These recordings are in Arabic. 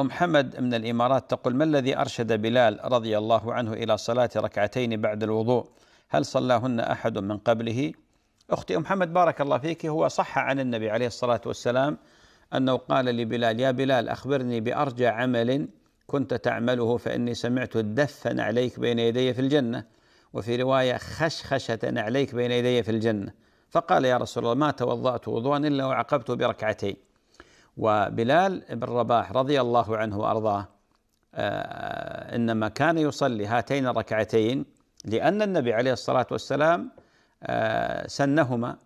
أم حمد من الإمارات تقول ما الذي أرشد بلال رضي الله عنه إلى صلاة ركعتين بعد الوضوء هل صلاهن أحد من قبله أختي أم حمد بارك الله فيك هو صح عن النبي عليه الصلاة والسلام أنه قال لبلال يا بلال أخبرني بأرجى عمل كنت تعمله فإني سمعت دفن عليك بين يدي في الجنة وفي رواية خشخشة عليك بين يدي في الجنة فقال يا رسول الله ما توضأت وضوءا إلا وعقبت بركعتين وبلال بن رباح رضي الله عنه وارضاه آه، انما كان يصلي هاتين الركعتين لان النبي عليه الصلاه والسلام آه، سنهما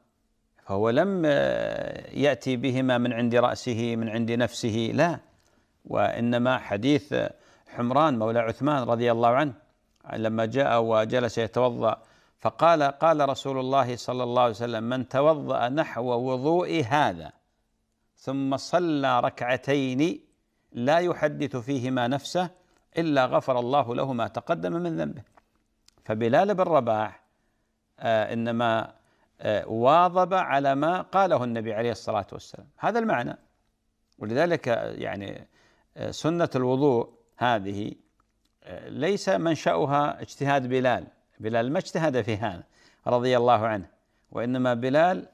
فهو لم آه، ياتي بهما من عند راسه من عند نفسه لا وانما حديث حمران مولى عثمان رضي الله عنه لما جاء وجلس يتوضا فقال قال رسول الله صلى الله عليه وسلم من توضا نحو وضوء هذا ثم صلى ركعتين لا يحدث فيهما نفسه إلا غفر الله له ما تقدم من ذنبه فبلال بن رباح آه إنما آه واظب على ما قاله النبي عليه الصلاة والسلام هذا المعنى ولذلك آه، يعني آه، سنة الوضوء هذه آه، ليس منشأها اجتهاد بلال بلال ما اجتهد في هذا رضي الله عنه وإنما بلال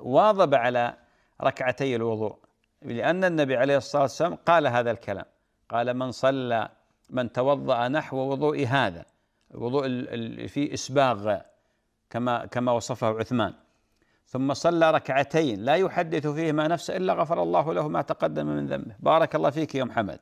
واظب على ركعتي الوضوء لأن النبي عليه الصلاة والسلام قال هذا الكلام قال من صلى من توضأ نحو وضوء هذا الوضوء في إسباغ كما كما وصفه عثمان ثم صلى ركعتين لا يحدث فيهما نفسه إلا غفر الله له ما تقدم من ذنبه بارك الله فيك يا محمد